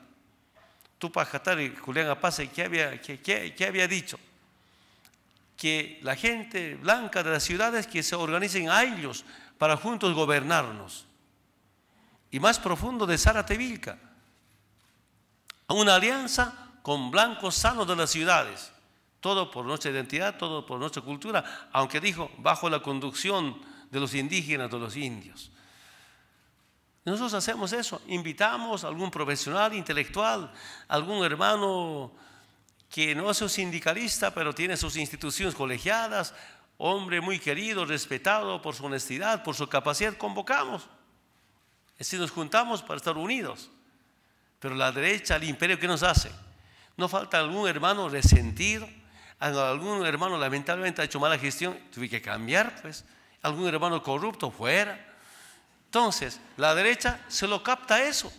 S4: Tupac Katari, Julián Apace, ¿qué había, dicho? Que la gente blanca de las ciudades que se organicen a ellos para juntos gobernarnos. Y más profundo de Sara Tevilca, una alianza con blancos sanos de las ciudades todo por nuestra identidad, todo por nuestra cultura, aunque dijo, bajo la conducción de los indígenas, de los indios. Nosotros hacemos eso, invitamos a algún profesional intelectual, algún hermano que no es un sindicalista, pero tiene sus instituciones colegiadas, hombre muy querido, respetado por su honestidad, por su capacidad, convocamos. Es decir, nos juntamos para estar unidos. Pero la derecha, el imperio, ¿qué nos hace? No falta algún hermano resentido, algún hermano lamentablemente ha hecho mala gestión, tuve que cambiar, pues. Algún hermano corrupto, fuera. Entonces, la derecha se lo capta eso.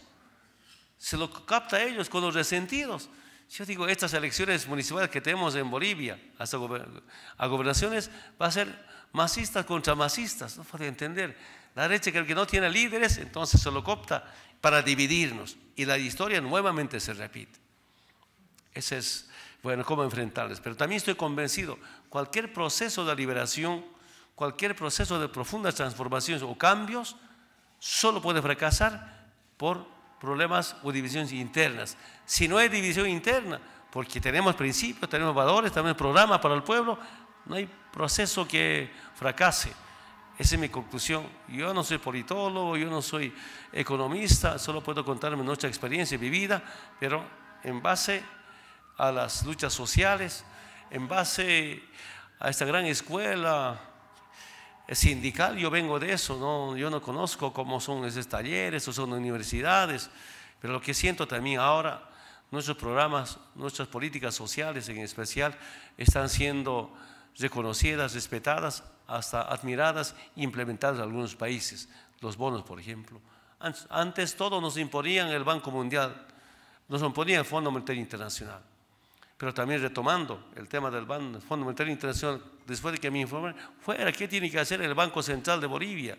S4: Se lo capta ellos con los resentidos. Yo digo, estas elecciones municipales que tenemos en Bolivia, hasta a gobernaciones, va a ser masistas contra masistas. No puede entender. La derecha que el que no tiene líderes, entonces se lo copta para dividirnos. Y la historia nuevamente se repite. Ese es bueno, cómo enfrentarles. Pero también estoy convencido, cualquier proceso de liberación, cualquier proceso de profundas transformaciones o cambios, solo puede fracasar por problemas o divisiones internas. Si no hay división interna, porque tenemos principios, tenemos valores, tenemos programas para el pueblo, no hay proceso que fracase. Esa es mi conclusión. Yo no soy politólogo, yo no soy economista, solo puedo contarme nuestra experiencia vivida, pero en base a las luchas sociales, en base a esta gran escuela sindical, yo vengo de eso, ¿no? yo no conozco cómo son esos talleres o son universidades, pero lo que siento también ahora, nuestros programas, nuestras políticas sociales en especial, están siendo reconocidas, respetadas, hasta admiradas e implementadas en algunos países, los bonos, por ejemplo. Antes, todo nos imponían el Banco Mundial, nos imponía el Fondo Monetario Internacional. Pero también retomando el tema del Banco Monetario Internacional, después de que me informaron, fuera, ¿qué tiene que hacer el Banco Central de Bolivia?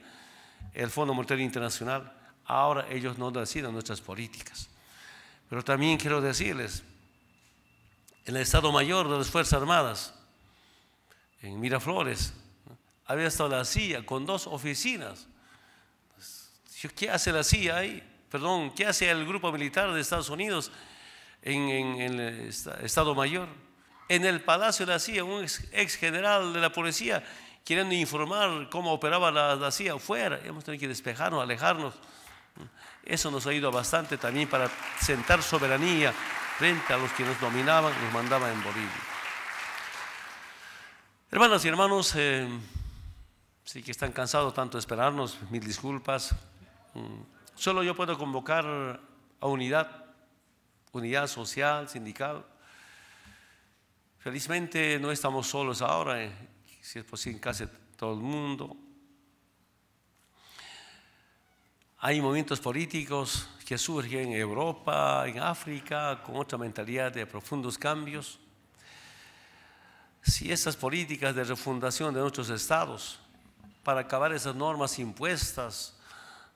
S4: El Fondo Monetario Internacional. Ahora ellos no deciden nuestras políticas. Pero también quiero decirles, en el Estado Mayor de las Fuerzas Armadas, en Miraflores, había estado la CIA con dos oficinas. Pues, ¿Qué hace la CIA ahí? Perdón, ¿qué hace el grupo militar de Estados Unidos? en, el Estado Mayor. En el Palacio de la CIA, un ex, general de la policía queriendo informar cómo operaba la, CIA afuera. Hemos tenido que despejarnos, alejarnos. Eso nos ha ido bastante también para sentar soberanía frente a los que nos dominaban nos mandaban en Bolivia. Hermanas y hermanos, eh, sí que están cansados tanto de esperarnos, mil disculpas. Mm, solo yo puedo convocar a unidad unidad social, sindical. Felizmente no estamos solos ahora, eh, si es posible, en casi todo el mundo. Hay movimientos políticos que surgen en Europa, en África, con otra mentalidad de profundos cambios. Si esas políticas de refundación de nuestros estados, para acabar esas normas impuestas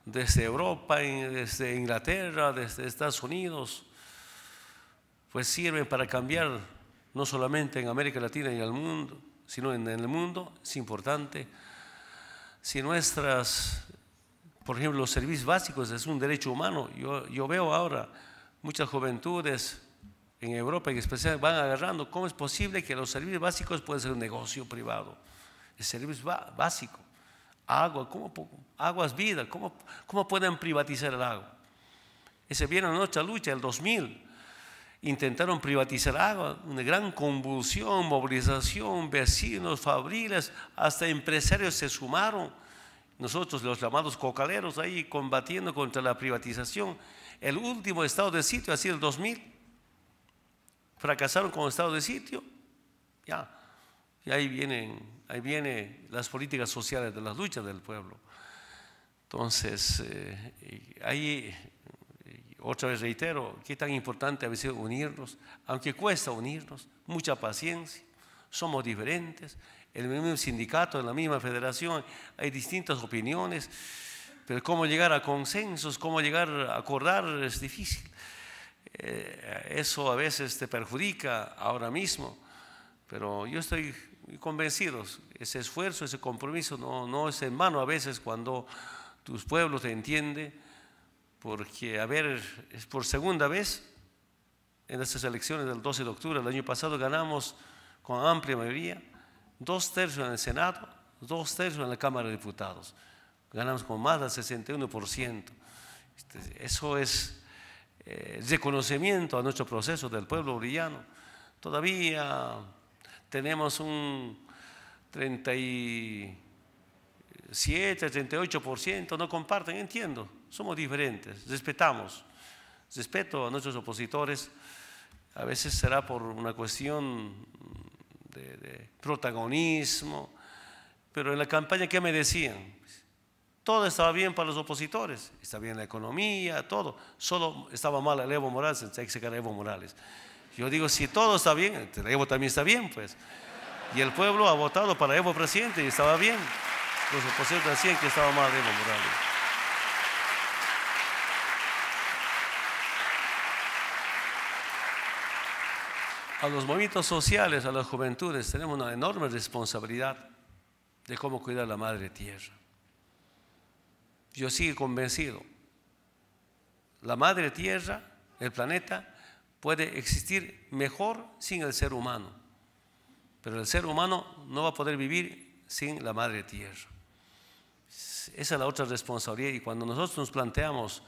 S4: desde Europa, desde Inglaterra, desde Estados Unidos, pues sirve para cambiar no solamente en América Latina y en el mundo, sino en el mundo, es importante. Si nuestras, por ejemplo, los servicios básicos es un derecho humano, yo, veo ahora muchas juventudes en Europa en especial van agarrando cómo es posible que los servicios básicos pueden ser un negocio privado. El servicio básico, agua, ¿cómo, agua es vida, ¿cómo, cómo pueden privatizar el agua? Ese viene en nuestra lucha, el 2000, intentaron privatizar agua, ah, una gran convulsión, movilización, vecinos, fabriles, hasta empresarios se sumaron. Nosotros, los llamados cocaleros, ahí combatiendo contra la privatización. El último estado de sitio ha sido el 2000. Fracasaron con el estado de sitio. Ya. Y ahí vienen, ahí vienen las políticas sociales de las luchas del pueblo. Entonces, eh, ahí otra vez reitero, qué tan importante a veces unirnos, aunque cuesta unirnos, mucha paciencia, somos diferentes, en el mismo sindicato, en la misma federación, hay distintas opiniones, pero cómo llegar a consensos, cómo llegar a acordar es difícil. Eh, eso a veces te perjudica ahora mismo, pero yo estoy convencido, ese esfuerzo, ese compromiso no, no es en vano a veces cuando tus pueblos te entienden porque, a ver, es por segunda vez en estas elecciones del 12 de octubre, del año pasado ganamos con amplia mayoría, dos tercios en el Senado, dos tercios en la Cámara de Diputados, ganamos con más del 61%. Este, eso es eh, reconocimiento a nuestro proceso del pueblo brillano. Todavía tenemos un 37, 38%, no comparten, entiendo somos diferentes, respetamos. Respeto a nuestros opositores, a veces será por una cuestión de, protagonismo, pero en la campaña, ¿qué me decían? Todo estaba bien para los opositores, está bien la economía, todo. Solo estaba mal el Evo Morales, hay que sacar Evo Morales. Yo digo, si todo está bien, el Evo también está bien, pues. Y el pueblo ha votado para Evo presidente y estaba bien. Los opositores decían que estaba mal Evo Morales. a los movimientos sociales, a las juventudes, tenemos una enorme responsabilidad de cómo cuidar la madre tierra. Yo sigo convencido, la madre tierra, el planeta, puede existir mejor sin el ser humano, pero el ser humano no va a poder vivir sin la madre tierra. Esa es la otra responsabilidad y cuando nosotros nos planteamos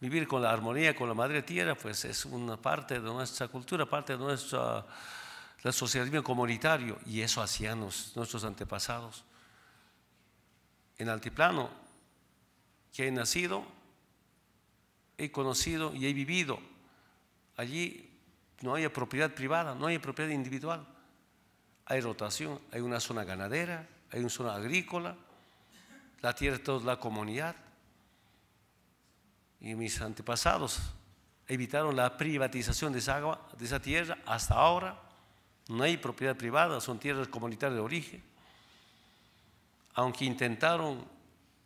S4: vivir con la armonía con la madre tierra, pues es una parte de nuestra cultura, parte de nuestro socialismo comunitario, y eso hacían nuestros antepasados. En altiplano, que he nacido, he conocido y he vivido. Allí no hay propiedad privada, no hay propiedad individual. Hay rotación, hay una zona ganadera, hay una zona agrícola, la tierra es toda la comunidad y mis antepasados evitaron la privatización de esa agua, de esa tierra. Hasta ahora no hay propiedad privada, son tierras comunitarias de origen. Aunque intentaron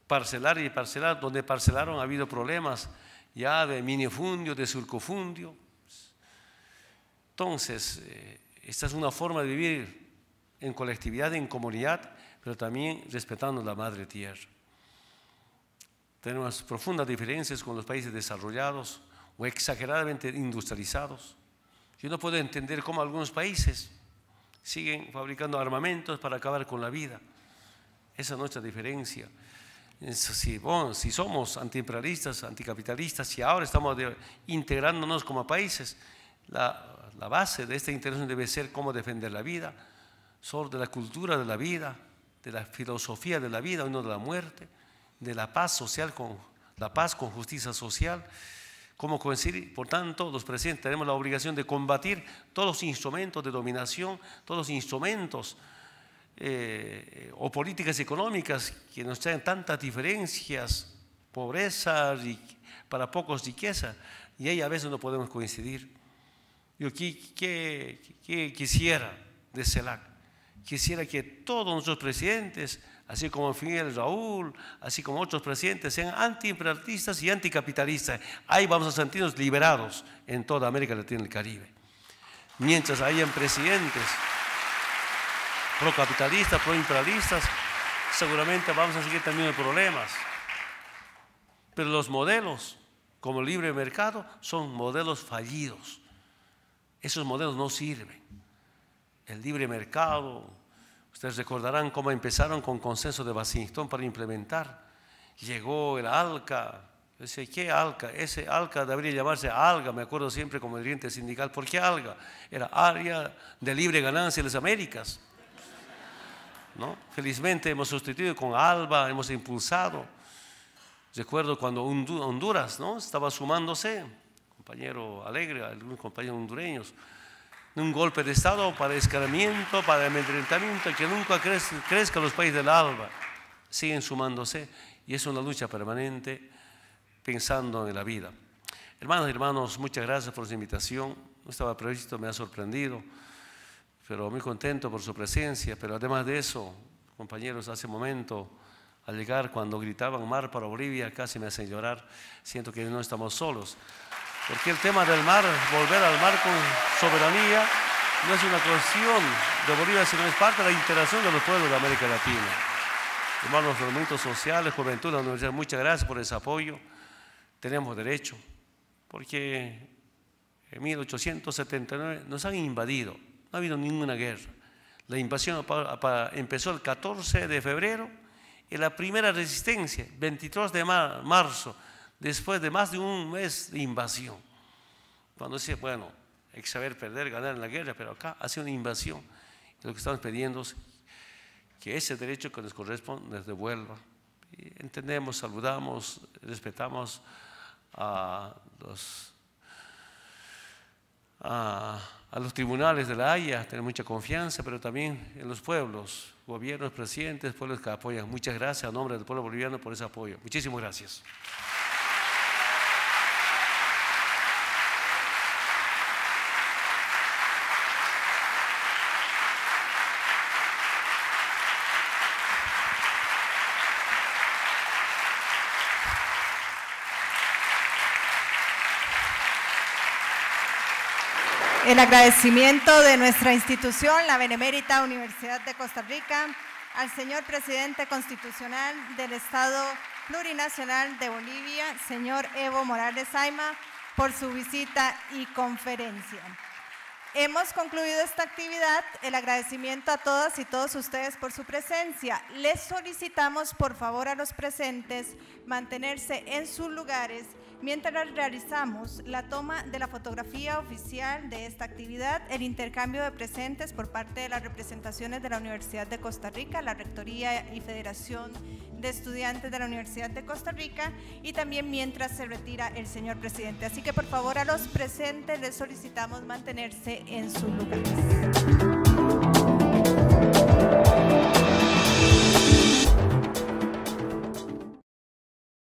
S4: parcelar y parcelar, donde parcelaron ha habido problemas ya de minifundio, de surcofundio. Entonces, eh, esta es una forma de vivir en colectividad, en comunidad, pero también respetando la madre tierra. Tenemos profundas diferencias con los países desarrollados o exageradamente industrializados. Yo no puedo entender cómo algunos países siguen fabricando armamentos para acabar con la vida. Esa es nuestra diferencia. Si, si somos antiimperialistas, anticapitalistas, si ahora estamos integrándonos como países, la, la base de esta integración debe ser cómo defender la vida, sobre la cultura de la vida, de la filosofía de la vida, no de la muerte de la paz social, con la paz con justicia social. como coincidir? Por tanto, los presidentes tenemos la obligación de combatir todos los instrumentos de dominación, todos los instrumentos eh, o políticas económicas que nos traen tantas diferencias, pobreza, para pocos riqueza, y ahí a veces no podemos coincidir. Yo qué quisiera de CELAC, quisiera que todos nuestros presidentes así como Fidel Raúl, así como otros presidentes, sean antiimperialistas y anticapitalistas. Ahí vamos a sentirnos liberados en toda América Latina y el Caribe. Mientras hayan presidentes procapitalistas, proimperialistas, seguramente vamos a seguir teniendo problemas. Pero los modelos, como el libre mercado, son modelos fallidos. Esos modelos no sirven. El libre mercado, Ustedes recordarán cómo empezaron con consenso de Washington para implementar. Llegó el ALCA. ¿qué ALCA? Ese ALCA debería llamarse ALGA, me acuerdo siempre como dirigente sindical. ¿Por qué ALGA? Era Área de Libre Ganancia en las Américas. ¿No? Felizmente hemos sustituido con ALBA, hemos impulsado. Recuerdo cuando Honduras ¿no? estaba sumándose, compañero Alegre, algunos compañeros hondureños, de un golpe de Estado para escaramiento, para amedrentamiento, que nunca crezca, los países del alba. Siguen sumándose y es una lucha permanente pensando en la vida. Hermanos y hermanos, muchas gracias por su invitación. No estaba previsto, me ha sorprendido, pero muy contento por su presencia. Pero además de eso, compañeros, hace un momento, al llegar, cuando gritaban mar para Bolivia, casi me hacen llorar. Siento que no estamos solos. Porque el tema del mar, volver al mar con soberanía, no es una cuestión de Bolivia, sino es parte de la integración de los pueblos de América Latina. Hermanos los movimientos sociales, juventud, la universidad, muchas gracias por ese apoyo. Tenemos derecho, porque en 1879 nos han invadido, no ha habido ninguna guerra. La invasión empezó el 14 de febrero y la primera resistencia, 23 de marzo después de más de un mes de invasión. Cuando dice, bueno, hay que saber perder, ganar en la guerra, pero acá hace una invasión. lo que estamos pidiendo es que ese derecho que nos corresponde nos devuelva. entendemos, saludamos, respetamos a los, a los tribunales de La Haya, tenemos mucha confianza, pero también en los pueblos, gobiernos, presidentes, pueblos que apoyan. Muchas gracias a nombre del pueblo boliviano por ese apoyo. Muchísimas gracias.
S1: el agradecimiento de nuestra institución, la Benemérita Universidad de Costa Rica, al señor presidente constitucional del Estado Plurinacional de Bolivia, señor Evo Morales ayma por su visita y conferencia. Hemos concluido esta actividad. El agradecimiento a todas y todos ustedes por su presencia. Les solicitamos, por favor, a los presentes mantenerse en sus lugares mientras realizamos la toma de la fotografía oficial de esta actividad, el intercambio de presentes por parte de las representaciones de la Universidad de Costa Rica, la Rectoría y Federación de Estudiantes de la Universidad de Costa Rica y también mientras se retira el señor presidente. Así que por favor a los presentes les solicitamos mantenerse en sus lugares.